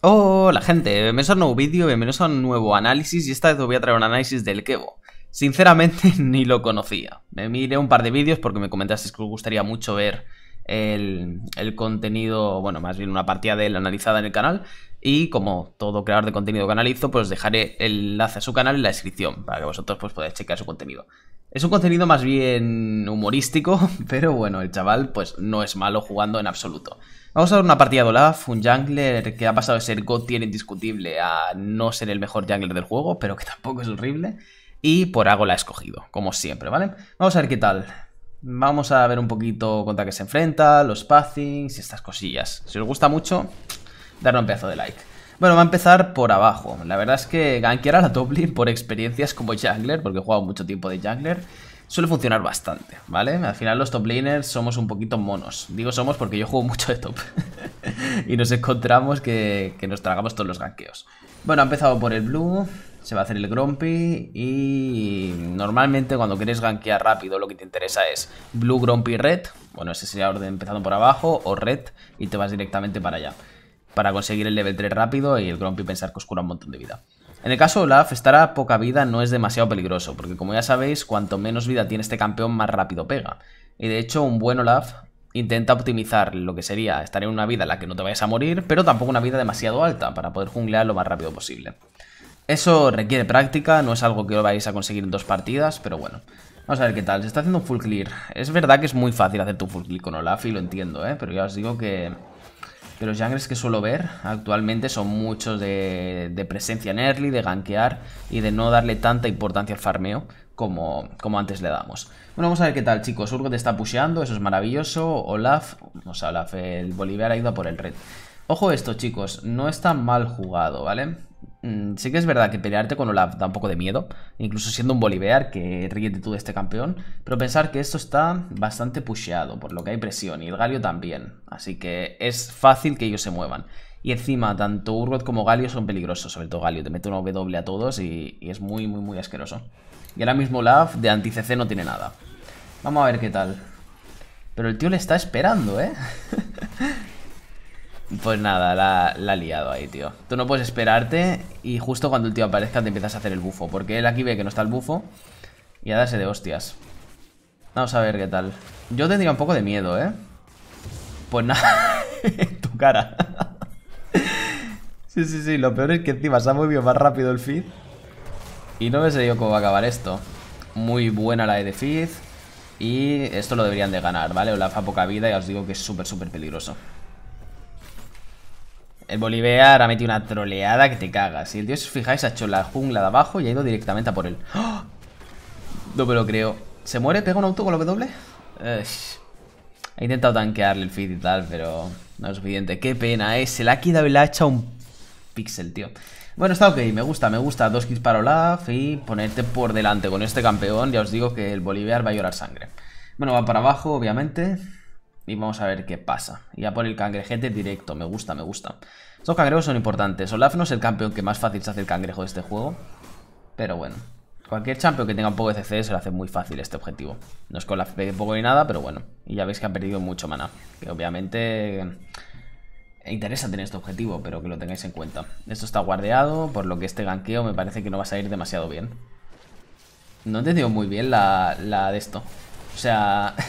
Hola gente, bienvenidos a un nuevo vídeo, bienvenidos a un nuevo análisis y esta vez os voy a traer un análisis del Kevo. Sinceramente ni lo conocía. Me miré un par de vídeos porque me comentasteis que os gustaría mucho ver el, contenido, bueno, más bien una partida de él analizada en el canal. Y como todo creador de contenido que analizo, pues dejaré el enlace a su canal en la descripción para que vosotros pues podáis chequear su contenido. Es un contenido más bien humorístico, pero bueno, el chaval pues no es malo jugando en absoluto. Vamos a ver una partida de Olaf, un jungler que ha pasado de ser God indiscutible a no ser el mejor jungler del juego, pero que tampoco es horrible. Y por algo la ha escogido, como siempre, ¿vale? Vamos a ver qué tal. Vamos a ver un poquito contra qué se enfrenta, los pathings y estas cosillas. Si os gusta mucho, darle un pedazo de like. Bueno, va a empezar por abajo. La verdad es que gankear a la top lane por experiencias como jungler, porque he jugado mucho tiempo de jungler, suele funcionar bastante, ¿vale? Al final los top laners somos un poquito monos. Digo somos porque yo juego mucho de top. y nos encontramos que, nos tragamos todos los ganqueos. Bueno, ha empezado por el blue, se va a hacer el grumpy y normalmente cuando quieres gankear rápido lo que te interesa es blue, grumpy, red. Bueno, ese sería orden empezando por abajo o red y te vas directamente para allá. Para conseguir el level 3 rápido y el grumpy pensar que os cura un montón de vida. En el caso de Olaf, estar a poca vida no es demasiado peligroso, porque como ya sabéis, cuanto menos vida tiene este campeón, más rápido pega. Y de hecho, un buen Olaf intenta optimizar lo que sería estar en una vida en la que no te vayas a morir, pero tampoco una vida demasiado alta, para poder junglear lo más rápido posible. Eso requiere práctica, no es algo que lo vais a conseguir en dos partidas, pero bueno. Vamos a ver qué tal, se está haciendo un full clear. Es verdad que es muy fácil hacer tu full clear con Olaf y lo entiendo, ¿eh? pero ya os digo que que los jungles que suelo ver actualmente son muchos de, presencia en early, de gankear y de no darle tanta importancia al farmeo como, como antes le damos. Bueno, vamos a ver qué tal, chicos. Urgo te está pusheando, eso es maravilloso. Olaf, o sea, Olaf, el Bolívar ha ido por el red. Ojo esto, chicos, no está mal jugado, ¿vale? Mm, sí que es verdad que pelearte con Olaf da un poco de miedo, incluso siendo un boliviar que ríete tú de este campeón, pero pensar que esto está bastante pusheado, por lo que hay presión, y el Galio también, así que es fácil que ellos se muevan. Y encima, tanto Urgot como Galio son peligrosos, sobre todo Galio, te mete una W a todos y, es muy, muy, muy asqueroso. Y ahora mismo Olaf de anti-CC no tiene nada. Vamos a ver qué tal. Pero el tío le está esperando, ¿eh? Pues nada, la, ha liado ahí, tío. Tú no puedes esperarte y justo cuando el tío aparezca te empiezas a hacer el bufo. Porque él aquí ve que no está el bufo y a darse de hostias. Vamos a ver qué tal. Yo tendría un poco de miedo, ¿eh? Pues nada. tu cara. sí, sí, sí. Lo peor es que encima se ha movido más rápido el feed. Y no me sé yo cómo va a acabar esto. Muy buena la e de feed. Y esto lo deberían de ganar, ¿vale? fa poca vida, y os digo que es súper, súper peligroso. El Bolivar ha metido una troleada que te cagas. Si el tío, si os fijáis, ha hecho la jungla de abajo y ha ido directamente a por él. ¡Ah! No me lo creo. ¿Se muere? ¿Pega un auto con lo W? doble? he intentado tanquearle el feed y tal, pero no es suficiente. Qué pena, eh. Se la ha quedado y le ha echado un pixel, tío. Bueno, está ok, me gusta, me gusta. Dos kits para Olaf y ponerte por delante con este campeón. Ya os digo que el Bolívar va a llorar sangre. Bueno, va para abajo, obviamente y vamos a ver qué pasa. ya por el cangrejete directo, me gusta, me gusta. Estos cangrejos son importantes. Olaf no es el campeón que más fácil se hace el cangrejo de este juego. Pero bueno, cualquier campeón que tenga un poco de CC se lo hace muy fácil este objetivo. No es con la de poco ni nada, pero bueno. Y ya veis que ha perdido mucho mana Que obviamente eh, interesa tener este objetivo, pero que lo tengáis en cuenta. Esto está guardeado, por lo que este ganqueo me parece que no va a salir demasiado bien. No he entendido muy bien la, la de esto. O sea...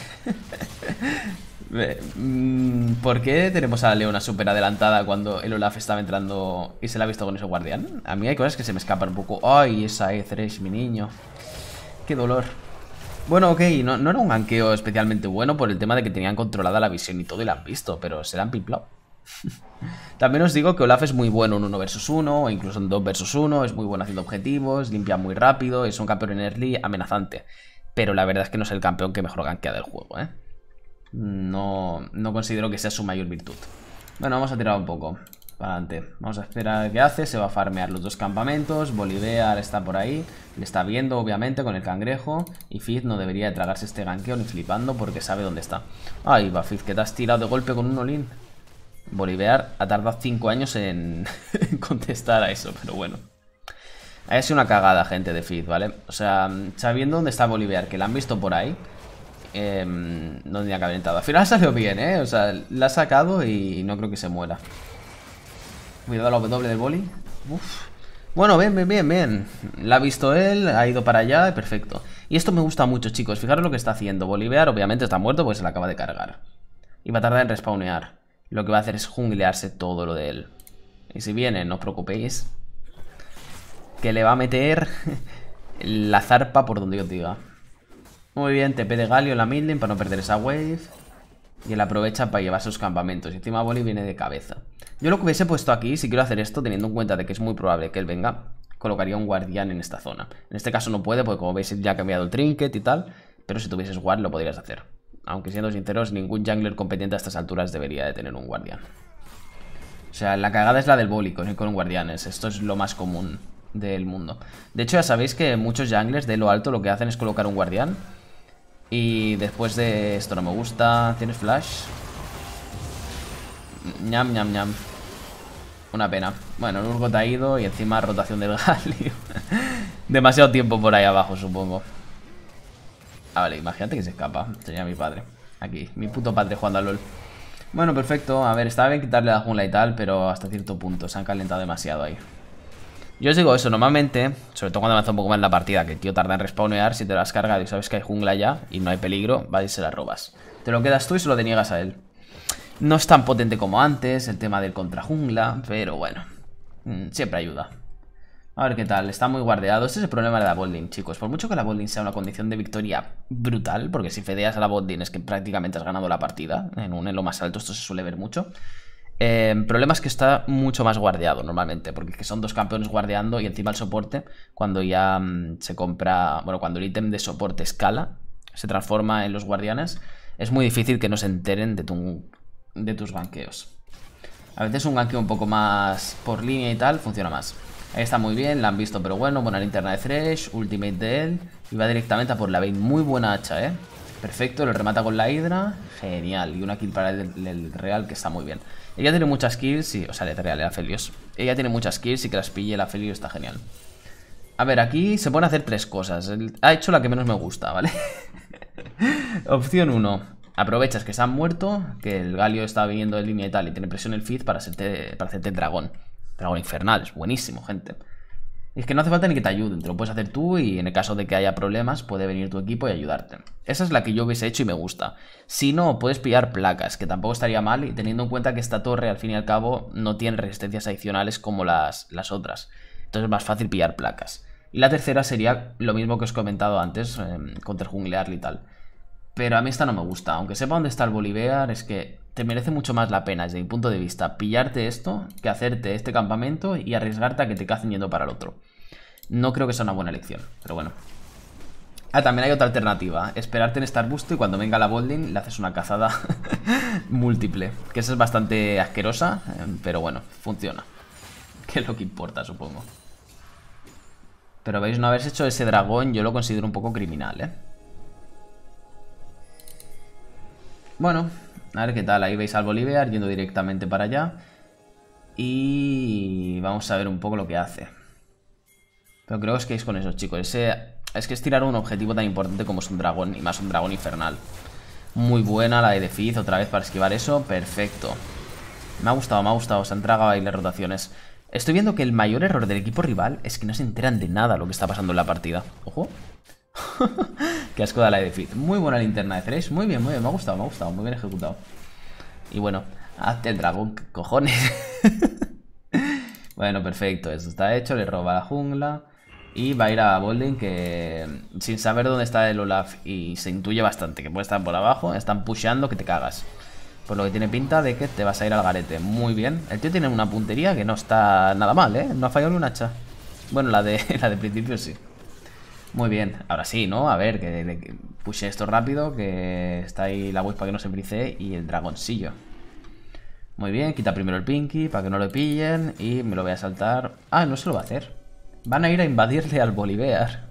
Mm, ¿Por qué tenemos a Leona súper adelantada cuando el Olaf estaba entrando y se la ha visto con ese guardián? A mí hay cosas que se me escapan un poco. ¡Ay, esa E3, mi niño! ¡Qué dolor! Bueno, ok, no, era un anqueo especialmente bueno por el tema de que tenían controlada la visión y todo y la han visto, pero se la han pimplado. También os digo que Olaf es muy bueno en 1 vs 1, o incluso en 2 vs 1, es muy bueno haciendo objetivos, limpia muy rápido, es un campeón en early amenazante pero la verdad es que no es el campeón que mejor gankea del juego, ¿eh? No, no considero que sea su mayor virtud. Bueno, vamos a tirar un poco para adelante. Vamos a esperar a qué hace. Se va a farmear los dos campamentos. Bolivar está por ahí. Le está viendo, obviamente, con el cangrejo. Y Fizz no debería de tragarse este gankeo ni flipando porque sabe dónde está. Ahí va, Fizz, que te has tirado de golpe con un Olin, Bolivar ha tardado 5 años en contestar a eso, pero bueno. Ha sido una cagada, gente, de feed, ¿vale? O sea, sabiendo dónde está Bolívar, que la han visto por ahí, eh, no tenía que Al final salió bien, ¿eh? O sea, la ha sacado y no creo que se muera. Cuidado lo la doble del boli. Uf. Bueno, bien, bien, bien, bien. La ha visto él, ha ido para allá, perfecto. Y esto me gusta mucho, chicos. Fijaros lo que está haciendo. Bolívar obviamente está muerto porque se la acaba de cargar. Y va a tardar en respawnear. Lo que va a hacer es junglearse todo lo de él. Y si viene, no os preocupéis que le va a meter la zarpa por donde yo diga. Muy bien, te pede Galio en la midlane para no perder esa wave. Y él aprovecha para llevar sus campamentos. Y encima Boli viene de cabeza. Yo lo que hubiese puesto aquí, si quiero hacer esto, teniendo en cuenta de que es muy probable que él venga, colocaría un guardián en esta zona. En este caso no puede, porque como veis ya ha cambiado el trinket y tal. Pero si tuvieses guard lo podrías hacer. Aunque siendo sinceros, ningún jungler competente a estas alturas debería de tener un guardián. O sea, la cagada es la del boli con, con guardianes. Esto es lo más común del mundo. De hecho, ya sabéis que muchos junglers de lo alto lo que hacen es colocar un guardián. Y después de esto no me gusta. ¿Tienes flash? Ñam, ñam, ñam. Una pena. Bueno, el te ha ido y encima rotación del Galio. Demasiado tiempo por ahí abajo, supongo. Ah, vale, imagínate que se escapa. Sería mi padre. Aquí, mi puto padre jugando a LOL. Bueno, perfecto. A ver, estaba bien quitarle la jungla y tal, pero hasta cierto punto. Se han calentado demasiado ahí. Yo os digo eso, normalmente, sobre todo cuando avanza un poco más la partida, que el tío tarda en respawnear, si te lo has cargado y sabes que hay jungla ya y no hay peligro, va y se la robas. Te lo quedas tú y se lo deniegas a él. No es tan potente como antes el tema del contra jungla pero bueno, mm, siempre ayuda. A ver qué tal, está muy guardeado. Este es el problema de la Bolding, chicos. Por mucho que la Bolding sea una condición de victoria brutal, porque si fedeas a la botlane es que prácticamente has ganado la partida. En un elo más alto esto se suele ver mucho el em, problema es que está mucho más guardeado normalmente, porque son dos campeones guardeando y encima el soporte, cuando ya mm, se compra, bueno, cuando el ítem de soporte escala, se transforma en los guardianes, es muy difícil que no se enteren de, de tus banqueos. A veces un ganqueo un poco más por línea y tal funciona más. Ahí está muy bien, la han visto, pero bueno, buena linterna de Thresh, ultimate de él. Y va directamente a por la Bane, muy buena hacha, ¿eh? Perfecto, lo remata con la Hydra, genial. Y una kill para el Real que está muy bien. Ella tiene muchas kills y... O sea, de real, la Felios. Ella tiene muchas kills y que las pille la Felios está genial. A ver, aquí se pueden hacer tres cosas. Ha hecho la que menos me gusta, ¿vale? Opción 1. Aprovechas que se han muerto, que el Galio está viniendo de línea y tal, y tiene presión el Fizz para hacerte, para hacerte dragón. Dragón infernal, es buenísimo, gente. Es que no hace falta ni que te ayuden, te lo puedes hacer tú y en el caso de que haya problemas puede venir tu equipo y ayudarte. Esa es la que yo hubiese hecho y me gusta. Si no, puedes pillar placas, que tampoco estaría mal y teniendo en cuenta que esta torre al fin y al cabo no tiene resistencias adicionales como las, las otras. Entonces es más fácil pillar placas. Y la tercera sería lo mismo que os he comentado antes, eh, contra junglear y tal. Pero a mí esta no me gusta, aunque sepa dónde está el Bolivar, es que te merece mucho más la pena, desde mi punto de vista, pillarte esto que hacerte este campamento y arriesgarte a que te cacen yendo para el otro. No creo que sea una buena elección, pero bueno. Ah, también hay otra alternativa. Esperarte en Busto y cuando venga la Bolding le haces una cazada múltiple. Que esa es bastante asquerosa, em, pero bueno, funciona. Que es lo que importa, supongo. Pero veis, no haberse hecho ese dragón yo lo considero un poco criminal, ¿eh? Bueno, a ver qué tal, ahí veis al Bolívar yendo directamente para allá. Y vamos a ver un poco lo que hace. Pero creo que es con eso, chicos. es que es tirar un objetivo tan importante como es un dragón, y más un dragón infernal. Muy buena la de Defiz otra vez para esquivar eso. Perfecto. Me ha gustado, me ha gustado. Se han tragado ahí las rotaciones. Estoy viendo que el mayor error del equipo rival es que no se enteran de nada lo que está pasando en la partida. Ojo. Qué asco la de Muy buena linterna de Thresh. Muy bien, muy bien. Me ha gustado, me ha gustado. Muy bien ejecutado. Y bueno, hazte el dragón, cojones. bueno, perfecto. Eso está hecho. Le roba la jungla. Y va a ir a Bolding que mm, sin saber dónde está el Olaf y se intuye bastante que puede estar por abajo, están pusheando que te cagas. Por lo que tiene pinta de que te vas a ir al garete. Muy bien. El tío tiene una puntería que no está nada mal, ¿eh? No ha fallado ni un hacha. Bueno, la de, la de principio sí. Muy bien, ahora sí, ¿no? A ver, que, puse esto rápido, que está ahí la web para que no se brice y el dragoncillo. Muy bien, quita primero el Pinky para que no lo pillen y me lo voy a saltar. Ah, no se lo va a hacer. Van a ir a invadirle al Bolivar.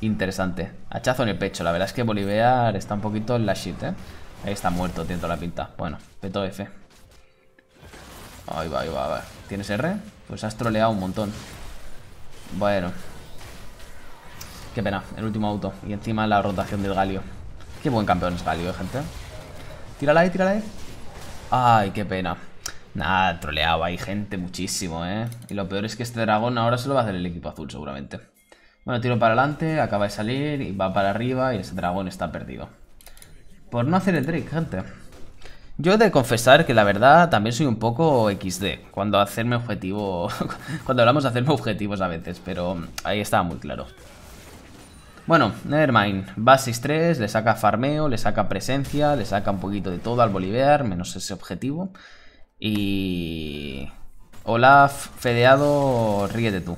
Interesante. Hachazo en el pecho. La verdad es que Bolivar está un poquito en la shit, ¿eh? Ahí está muerto, tiene toda la pinta. Bueno, peto F. Ahí va, ahí va, ahí va. ¿Tienes R? Pues has troleado un montón. Bueno, Qué pena, el último auto. Y encima la rotación del Galio. Qué buen campeón es Galio, eh, gente. Tírala ahí, tírala ahí. Ay, qué pena. Nada, troleaba ahí gente muchísimo, ¿eh? Y lo peor es que este dragón ahora se lo va a hacer el equipo azul, seguramente. Bueno, tiro para adelante, acaba de salir y va para arriba y ese dragón está perdido. Por no hacer el trick, gente. Yo he de confesar que la verdad también soy un poco XD cuando hacerme objetivo. cuando hablamos de hacerme objetivos a veces, pero ahí estaba muy claro. Bueno, nevermind. Basis 3 le saca farmeo, le saca presencia, le saca un poquito de todo al Bolívar, menos ese objetivo. Y... Olaf, fedeado, ríete tú.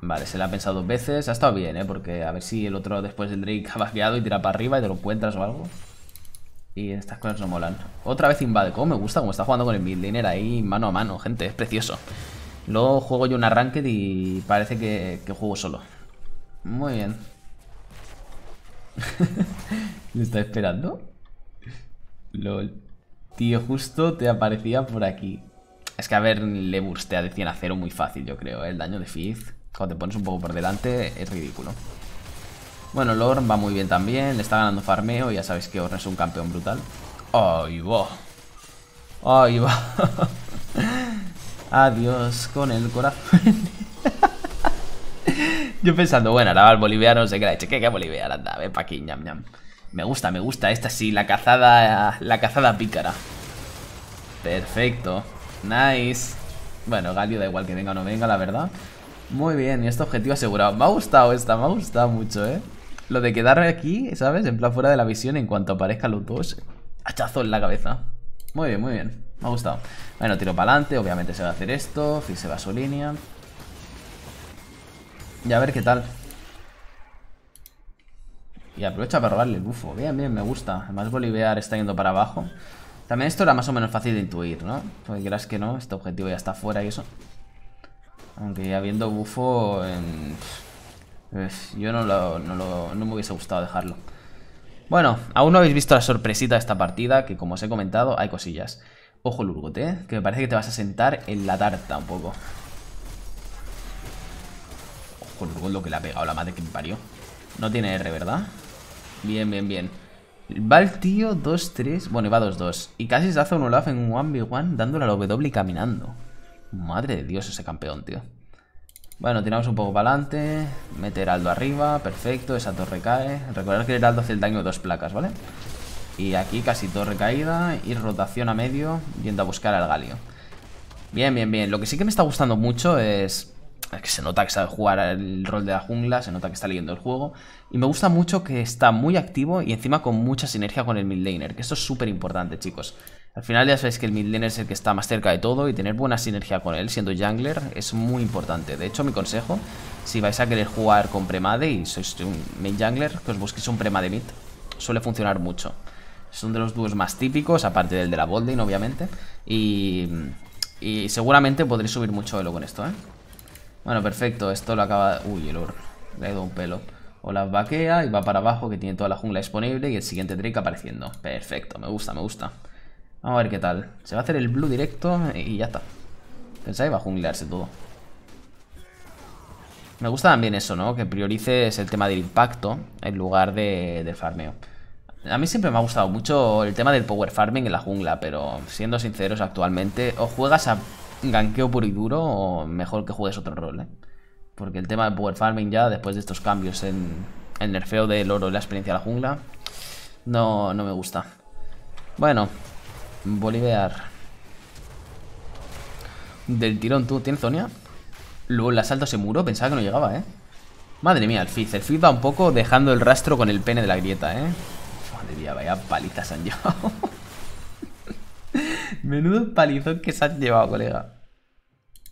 Vale, se la ha pensado dos veces. Ha estado bien, ¿eh? Porque a ver si el otro después del Drake ha vaqueado y tira para arriba y te lo encuentras o algo. Y estas cosas no molan. Otra vez invade. Cómo me gusta, como está jugando con el midlaner ahí mano a mano, gente. Es precioso. Luego juego yo un arranque y parece que juego solo. Muy bien. ¿Le está esperando? LOL. Tío, justo te aparecía por aquí. Es que a ver, le bustea de 100 a 0 muy fácil, yo creo. ¿eh? El daño de Fizz, cuando te pones un poco por delante, es ridículo. Bueno, Lorn va muy bien también. Le está ganando farmeo. Ya sabéis que Orn es un campeón brutal. ¡Ay, va! ¡Ay, va! Adiós con el corazón. Yo pensando, bueno, ahora va el boliviano, no sé qué, la a que boliviano, anda, ve pa' aquí, ñam, ñam. Me gusta, me gusta, esta sí, la cazada, la cazada pícara. Perfecto, nice. Bueno, Galio da igual que venga o no venga, la verdad. Muy bien, y este objetivo asegurado. Me ha gustado esta, me ha gustado mucho, ¿eh? Lo de quedarme aquí, ¿sabes? En plan fuera de la visión, en cuanto aparezcan los dos, hachazo en la cabeza. Muy bien, muy bien. Me ha gustado. Bueno, tiro para adelante, obviamente se va a hacer esto. se va a su línea. Y a ver qué tal. Y aprovecha para robarle el bufo. Bien, bien, me gusta. Además Boliviar está yendo para abajo. También esto era más o menos fácil de intuir, ¿no? Porque dirás que no, este objetivo ya está fuera y eso. Aunque habiendo bufo... yo no, lo, no, me hubiese gustado dejarlo. Bueno, aún no habéis visto la sorpresita de esta partida, que como os he comentado, hay cosillas. Ojo el que me parece que te vas a sentar en la tarta un poco gol lo que le ha pegado la madre que me parió. No tiene R, ¿verdad? Bien, bien, bien. Va el tío 2-3. Bueno, iba 2-2. Y casi se hace un Olaf en 1v1 dándole al la W y caminando. Madre de Dios ese campeón, tío. Bueno, tiramos un poco para adelante. Mete Heraldo arriba. Perfecto. Esa torre cae. Recordad que Heraldo hace el daño de dos placas, ¿vale? Y aquí casi torre caída. Y rotación a medio. Yendo a buscar al Galio. Bien, bien, bien. Lo que sí que me está gustando mucho es que se nota que sabe jugar el rol de la jungla, se nota que está leyendo el juego. Y me gusta mucho que está muy activo y encima con mucha sinergia con el midlaner, que esto es súper importante, chicos. Al final ya sabéis que el midlaner es el que está más cerca de todo y tener buena sinergia con él siendo jungler es muy importante. De hecho, mi consejo, si vais a querer jugar con premade y sois un main jungler, que os busquéis un premade mid. Suele funcionar mucho. Son de los dúos más típicos, aparte del de la Bolding, obviamente. Y, seguramente podréis subir mucho lo con esto, ¿eh? Bueno, perfecto, esto lo acaba... Uy, el oro, le ha ido un pelo o las vaquea y va para abajo que tiene toda la jungla disponible y el siguiente Drake apareciendo. Perfecto, me gusta, me gusta. Vamos a ver qué tal. Se va a hacer el blue directo y ya está. Pensaba iba a junglearse todo. Me gusta también eso, ¿no? Que priorices el tema del impacto en lugar de, del farmeo. A mí siempre me ha gustado mucho el tema del power farming en la jungla, pero siendo sinceros, actualmente o juegas a ganqueo puro y duro o mejor que juegues otro rol, ¿eh? Porque el tema del power farming ya, después de estos cambios en el nerfeo del oro y la experiencia de la jungla, no, no me gusta. Bueno, Bolivar. Del tirón, tú. ¿Tienes Sonia? Luego el asalto se muro. Pensaba que no llegaba, ¿eh? Madre mía, el Fizz. El Fizz va un poco dejando el rastro con el pene de la grieta, ¿eh? Madre mía, vaya palizas han llevado. Menudo palizón que se han llevado, colega.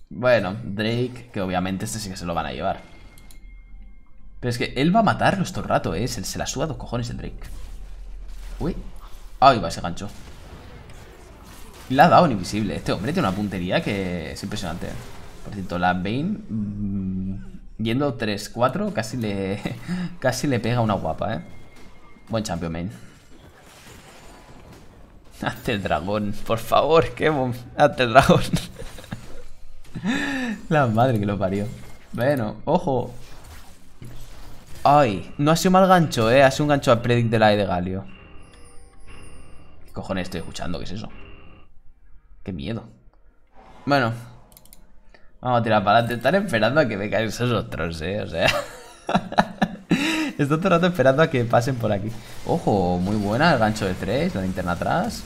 Bueno, Drake, que obviamente este sí que se lo van a llevar. Pero es que él va a matarlo todo el rato, ¿eh? Se, la suda dos cojones el Drake. Uy. Ahí va ese gancho. la ha dado un invisible. Este hombre tiene una puntería que es impresionante. Por cierto, la Bane... Mm, yendo 3-4, casi le, casi le pega una guapa, ¿eh? Buen champion main. Hazte el dragón, por favor, que Hazte el dragón. La madre que lo parió. Bueno, ojo. Ay, no ha sido mal gancho, eh. Ha sido un gancho a predict de la de Galio. ¿Qué cojones estoy escuchando? ¿Qué es eso? Qué miedo. Bueno. Vamos a tirar para adelante. Están esperando a que me caigan esos otros, eh. O sea. Estoy todo el rato esperando a que pasen por aquí. Ojo, muy buena el gancho de tres, la linterna atrás.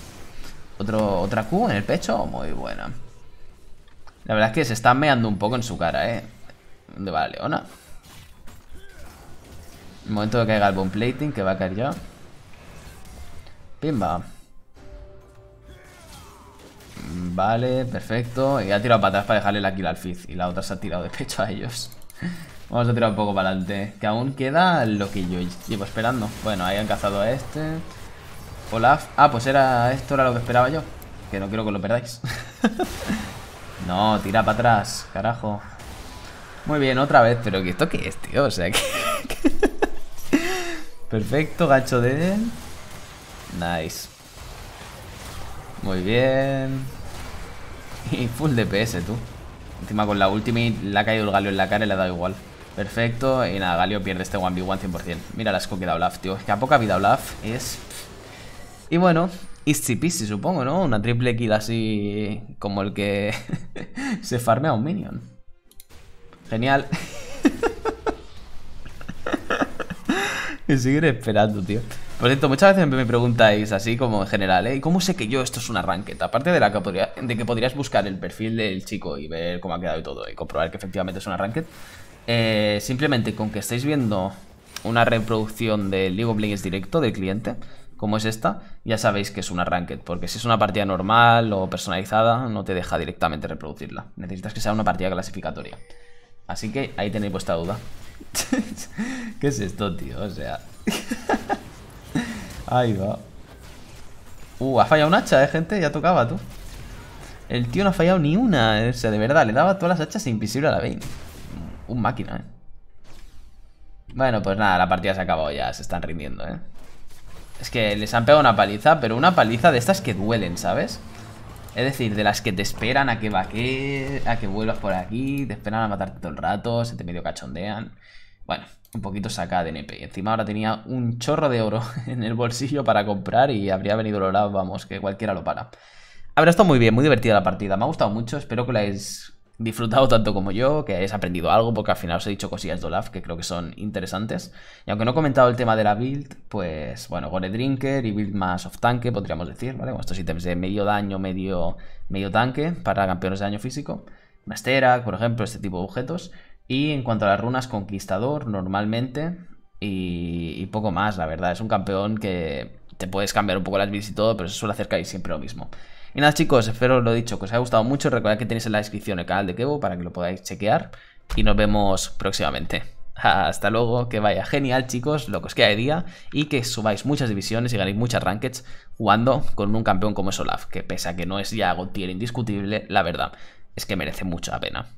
Otro, otra Q en el pecho, muy buena. La verdad es que se está meando un poco en su cara, ¿eh? ¿Dónde va la leona? momento de que caiga el bone plating, que va a caer ya. Pimba. Vale, perfecto. Y ha tirado para atrás para dejarle la kill al Fizz. Y la otra se ha tirado de pecho a ellos. Vamos a tirar un poco para adelante, que aún queda lo que yo llevo esperando. Bueno, ahí han cazado a este. Olaf. Ah, pues era esto era lo que esperaba yo. Que no quiero que lo perdáis. no, tira para atrás, carajo. Muy bien, otra vez. Pero ¿esto qué es, tío? O sea, que... Perfecto, gacho de... Nice. Muy bien. Y full DPS, tú. Encima con la ultimate la ha caído el galio en la cara y le ha dado igual. Perfecto, y nada, Galio pierde este 1v1 100%. Mira la asco que Olaf, tío. Que a poca vida Olaf es... Y bueno, easy supongo, ¿no? Una triple kill así como el que se a un minion. Genial. y seguir esperando, tío. Por cierto, muchas veces me preguntáis así como en general, ¿eh? cómo sé que yo esto es una ranked? Aparte de, la que podría, de que podrías buscar el perfil del chico y ver cómo ha quedado y todo y comprobar que efectivamente es una ranked, eh, simplemente con que estáis viendo una reproducción del League of Legends directo del cliente, como es esta, ya sabéis que es una ranked, porque si es una partida normal o personalizada, no te deja directamente reproducirla. Necesitas que sea una partida clasificatoria. Así que ahí tenéis vuestra duda. ¿Qué es esto, tío? O sea... ahí va. Uh, ha fallado un hacha, ¿eh, gente? Ya tocaba, tú. El tío no ha fallado ni una. Eh, o sea, de verdad, le daba todas las hachas invisibles a la Vayne. Un máquina, ¿eh? Bueno, pues nada, la partida se ha acabado ya, se están rindiendo, ¿eh? Es que les han pegado una paliza, pero una paliza de estas que duelen, ¿sabes? Es decir, de las que te esperan a que vaque, a que vuelvas por aquí, te esperan a matarte todo el rato, se te medio cachondean. Bueno, un poquito saca de NP. Encima ahora tenía un chorro de oro en el bolsillo para comprar y habría venido lo lado, vamos, que cualquiera lo para. Habrá estado muy bien, muy divertida la partida, me ha gustado mucho, espero que la hayáis disfrutado tanto como yo, que hayáis aprendido algo, porque al final os he dicho cosillas de Olaf que creo que son interesantes. Y aunque no he comentado el tema de la build, pues bueno, Gore Drinker y build más of tanque, podríamos decir, ¿vale? Con estos ítems de medio daño, medio, medio tanque para campeones de daño físico. Masterak, por ejemplo, este tipo de objetos. Y en cuanto a las runas, conquistador, normalmente. Y, poco más, la verdad. Es un campeón que te puedes cambiar un poco las builds y todo, pero se suele hacer siempre lo mismo. Y nada chicos, espero lo dicho, que os haya gustado mucho. Recordad que tenéis en la descripción el canal de Kevo para que lo podáis chequear. Y nos vemos próximamente. Hasta luego, que vaya genial chicos, lo que os queda de día y que subáis muchas divisiones y ganéis muchas rankings jugando con un campeón como es que pese a que no es ya God indiscutible, la verdad es que merece mucho la pena.